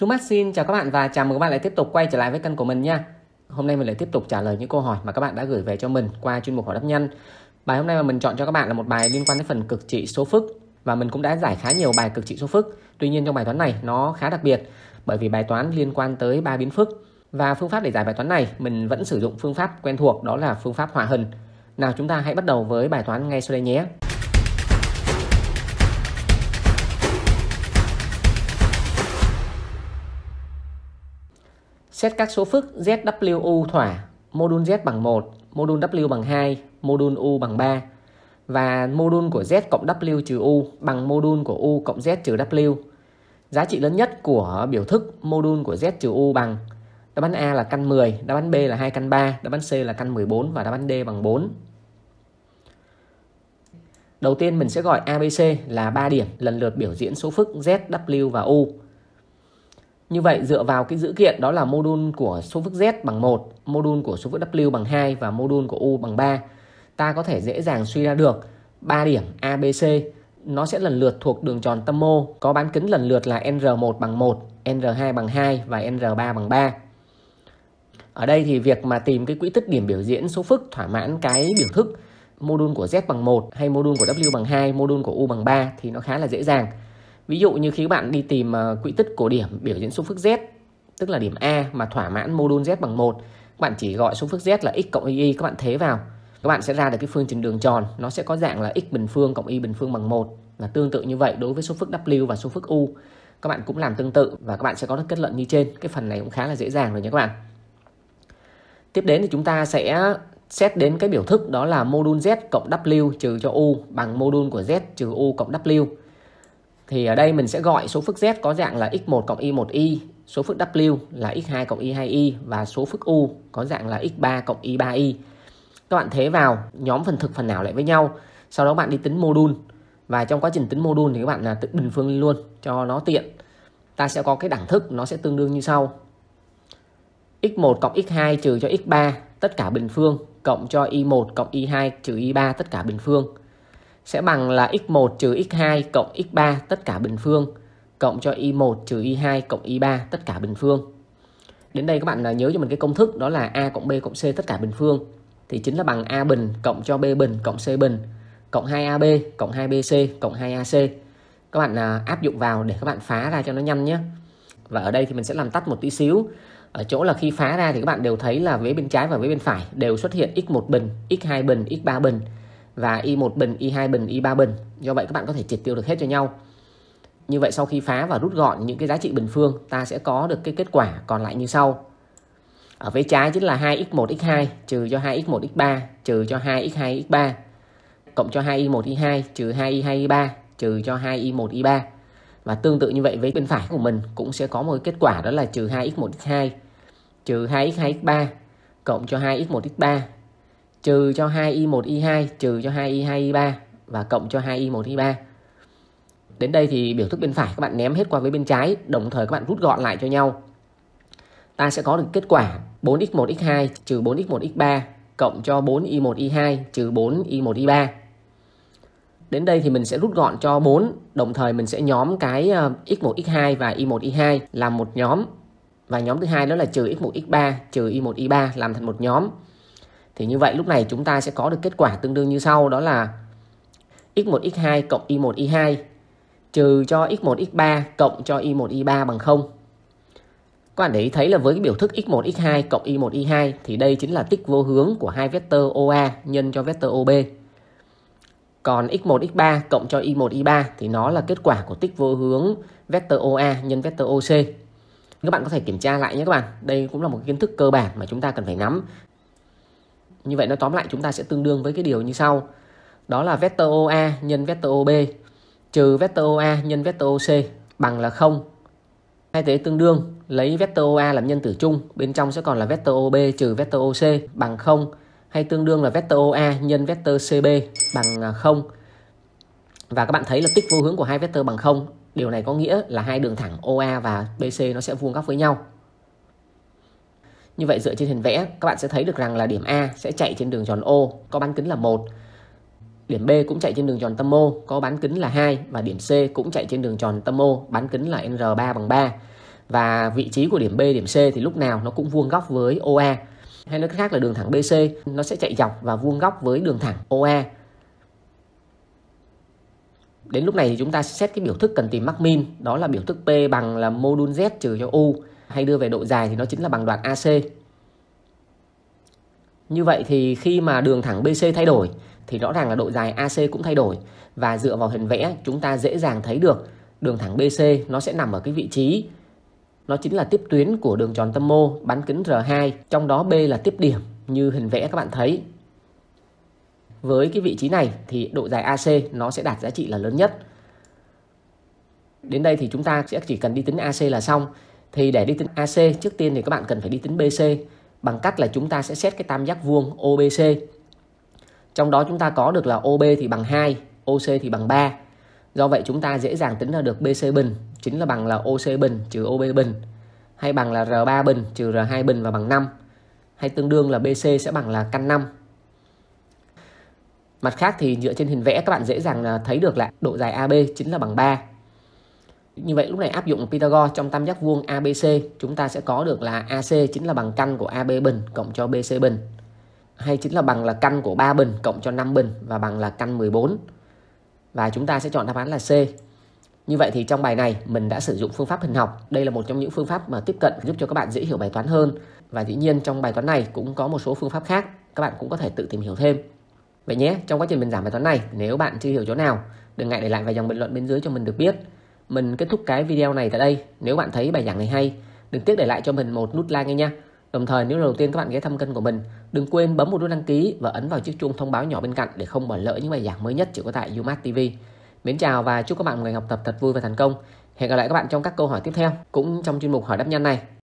Zumat xin chào các bạn và chào mừng các bạn lại tiếp tục quay trở lại với kênh của mình nha. Hôm nay mình lại tiếp tục trả lời những câu hỏi mà các bạn đã gửi về cho mình qua chuyên mục hỏi đáp nhanh. Bài hôm nay mà mình chọn cho các bạn là một bài liên quan đến phần cực trị số phức và mình cũng đã giải khá nhiều bài cực trị số phức. Tuy nhiên trong bài toán này nó khá đặc biệt bởi vì bài toán liên quan tới ba biến phức và phương pháp để giải bài toán này mình vẫn sử dụng phương pháp quen thuộc đó là phương pháp hòa hình. Nào chúng ta hãy bắt đầu với bài toán ngay sau đây nhé. Xét các số phức ZWU thỏa modul Z bằng 1, modul W bằng 2, modul U bằng 3 và modul của Z cộng W trừ U bằng modul của U cộng Z trừ W. Giá trị lớn nhất của biểu thức modul của Z trừ U bằng đáp án A là căn 10, đáp án B là 2 căn 3, đáp án C là căn 14 và đáp án D bằng 4. Đầu tiên mình sẽ gọi ABC là 3 điểm lần lượt biểu diễn số phức Z, W và U. Như vậy dựa vào cái dữ kiện đó là mô đun của số phức Z bằng 1, đun của số phức W bằng 2 và mô đun của U bằng 3. Ta có thể dễ dàng suy ra được 3 điểm ABC nó sẽ lần lượt thuộc đường tròn tâm mô có bán kính lần lượt là NR1 bằng 1, NR2 bằng 2 và NR3 bằng 3. Ở đây thì việc mà tìm cái quỹ tích điểm biểu diễn số phức thỏa mãn cái biểu thức mô đun của Z bằng 1 hay mô đun của W bằng 2, đun của U bằng 3 thì nó khá là dễ dàng. Ví dụ như khi các bạn đi tìm ờ, quỹ tích của điểm biểu diễn số phức Z tức là điểm A mà thỏa mãn mô đun Z bằng 1 các bạn chỉ gọi số phức Z là x cộng y các bạn thế vào các bạn sẽ ra được cái phương trình đường tròn nó sẽ có dạng là x bình phương cộng y bình phương bằng 1 là tương tự như vậy đối với số phức W và số phức U các bạn cũng làm tương tự và các bạn sẽ có được kết luận như trên cái phần này cũng khá là dễ dàng rồi nhé các bạn tiếp đến thì chúng ta sẽ xét đến cái biểu thức đó là mô đun Z cộng W trừ cho U bằng mô đun của Z trừ U cộng W thì ở đây mình sẽ gọi số phức Z có dạng là x1 cộng y1y, số phức W là x2 cộng y2y và số phức U có dạng là x3 cộng y3y. Các bạn thế vào nhóm phần thực phần nào lại với nhau, sau đó bạn đi tính mô và trong quá trình tính mô thì các bạn là tự bình phương luôn cho nó tiện. Ta sẽ có cái đẳng thức nó sẽ tương đương như sau. x1 cộng x2 trừ cho x3 tất cả bình phương cộng cho y1 cộng y2 trừ y3 tất cả bình phương sẽ bằng là x1 trừ x2 cộng x3 tất cả bình phương cộng cho y1 trừ y2 cộng y3 tất cả bình phương. Đến đây các bạn à, nhớ cho mình cái công thức đó là a cộng b cộng c tất cả bình phương thì chính là bằng a bình cộng cho b bình cộng c bình cộng 2ab cộng 2bc cộng 2ac. Các bạn à, áp dụng vào để các bạn phá ra cho nó nhanh nhé. Và ở đây thì mình sẽ làm tắt một tí xíu. Ở chỗ là khi phá ra thì các bạn đều thấy là vế bên trái và vế bên phải đều xuất hiện x1 bình, x2 bình, x3 bình và Y1 bình, Y2 bình, Y3 bình. Do vậy các bạn có thể triệt tiêu được hết cho nhau. Như vậy sau khi phá và rút gọn những cái giá trị bình phương, ta sẽ có được cái kết quả còn lại như sau. Ở phía trái chính là 2x1, x2 trừ cho 2x1, x3 trừ cho 2x2, x3 cộng cho 2y1, y2 trừ 2y2, y3 trừ cho 2y1, y3. Và tương tự như vậy với bên phải của mình cũng sẽ có một kết quả đó là trừ 2x1, x2 trừ 2x2, x3 cộng cho 2x1, x3 trừ cho 2y1 y2 trừ cho 2y2 y3 và cộng cho 2y1 y3. Đến đây thì biểu thức bên phải các bạn ném hết qua với bên trái, đồng thời các bạn rút gọn lại cho nhau. Ta sẽ có được kết quả 4x1 x2 trừ 4x1 x3 cộng cho 4y1 y2 trừ 4y1 y3. Đến đây thì mình sẽ rút gọn cho 4, đồng thời mình sẽ nhóm cái x1 ờ, x2 và y1 y2 làm một nhóm. Và nhóm thứ hai đó là trừ x1 x3 trừ y1 y3 làm thành một nhóm. Thì như vậy lúc này chúng ta sẽ có được kết quả tương đương như sau đó là x1, x2 cộng y1, y2 trừ cho x1, x3 cộng cho y1, y3 bằng 0. Các bạn để ý thấy là với cái biểu thức x1, x2 cộng y1, y2 thì đây chính là tích vô hướng của hai vectơ OA nhân cho vectơ OB. Còn x1, x3 cộng cho y1, y3 thì nó là kết quả của tích vô hướng vectơ OA nhân vectơ OC. Các bạn có thể kiểm tra lại nhé các bạn. Đây cũng là một kiến thức cơ bản mà chúng ta cần phải nắm như vậy nó tóm lại chúng ta sẽ tương đương với cái điều như sau. Đó là vector OA nhân vector OB trừ vector OA nhân vector OC bằng là 0. Thay thế tương đương lấy vector OA làm nhân tử chung, bên trong sẽ còn là vector OB trừ vector OC bằng 0 hay tương đương là vector OA nhân vector CB bằng 0. À, và các bạn thấy là tích vô hướng của hai vector bằng 0. Điều này có nghĩa là hai đường thẳng OA và BC nó sẽ vuông góc với nhau. Như vậy dựa trên hình vẽ, các bạn sẽ thấy được rằng là điểm A sẽ chạy trên đường tròn O có bán kính là 1. Điểm B cũng chạy trên đường tròn tâm O có bán kính là 2 và điểm C cũng chạy trên đường tròn tâm O bán kính là R3 bằng 3. Và vị trí của điểm B, điểm C thì lúc nào nó cũng vuông góc với OA. Hay nói khác là đường thẳng BC nó sẽ chạy dọc và vuông góc với đường thẳng OA. Đến lúc này thì chúng ta sẽ xét cái biểu thức cần tìm mắc min, đó là biểu thức P bằng là modulus Z trừ cho U hay đưa về độ dài thì nó chính là bằng đoạn AC. Như vậy thì khi mà đường thẳng BC thay đổi thì rõ ràng là độ dài AC cũng thay đổi và dựa vào hình vẽ chúng ta dễ dàng thấy được đường thẳng BC nó sẽ nằm ở cái vị trí nó chính là tiếp tuyến của đường tròn tâm mô bán kính R2, trong đó B là tiếp điểm như hình vẽ các bạn thấy. Với cái vị trí này thì độ dài AC nó sẽ đạt giá trị là lớn nhất. Đến đây thì chúng ta sẽ chỉ cần đi tính AC là xong. Thì để đi tính AC, trước tiên thì các bạn cần phải đi tính BC bằng cách là chúng ta sẽ xét cái tam giác vuông OBC. Trong đó chúng ta có được là OB thì bằng 2, OC thì bằng 3. Do vậy chúng ta dễ dàng tính ra được BC bình, chính là bằng là OC bình trừ OB bình, hay bằng là R3 bình trừ R2 bình và bằng 5, hay tương đương là BC sẽ bằng là căn 5. Mặt khác thì dựa trên hình vẽ các bạn dễ dàng là thấy được là độ dài AB chính là bằng 3 như vậy lúc này áp dụng Pythagore trong tam giác vuông ABC chúng ta sẽ có được là AC chính là bằng căn của AB bình cộng cho BC bình hay chính là bằng là căn của 3 bình cộng cho 5 bình và bằng là căn 14. Và chúng ta sẽ chọn đáp án là C. Như vậy thì trong bài này mình đã sử dụng phương pháp hình học. Đây là một trong những phương pháp mà tiếp cận giúp cho các bạn dễ hiểu bài toán hơn. Và dĩ nhiên trong bài toán này cũng có một số phương pháp khác các bạn cũng có thể tự tìm hiểu thêm. Vậy nhé, trong quá trình mình giảm bài toán này, nếu bạn chưa hiểu chỗ nào, đừng ngại để lại vài dòng bình luận bên dưới cho mình được biết. Mình kết thúc cái video này tại đây. Nếu bạn thấy bài giảng này hay, đừng tiếc để lại cho mình một nút like ngay nha. Đồng thời nếu lần đầu tiên các bạn ghé thăm kênh của mình, đừng quên bấm một nút đăng ký và ấn vào chiếc chuông thông báo nhỏ bên cạnh để không bỏ lỡ những bài giảng mới nhất chỉ có tại UMass TV. Mến chào và chúc các bạn ngày học tập thật vui và thành công. Hẹn gặp lại các bạn trong các câu hỏi tiếp theo cũng trong chuyên mục hỏi đáp nhanh này.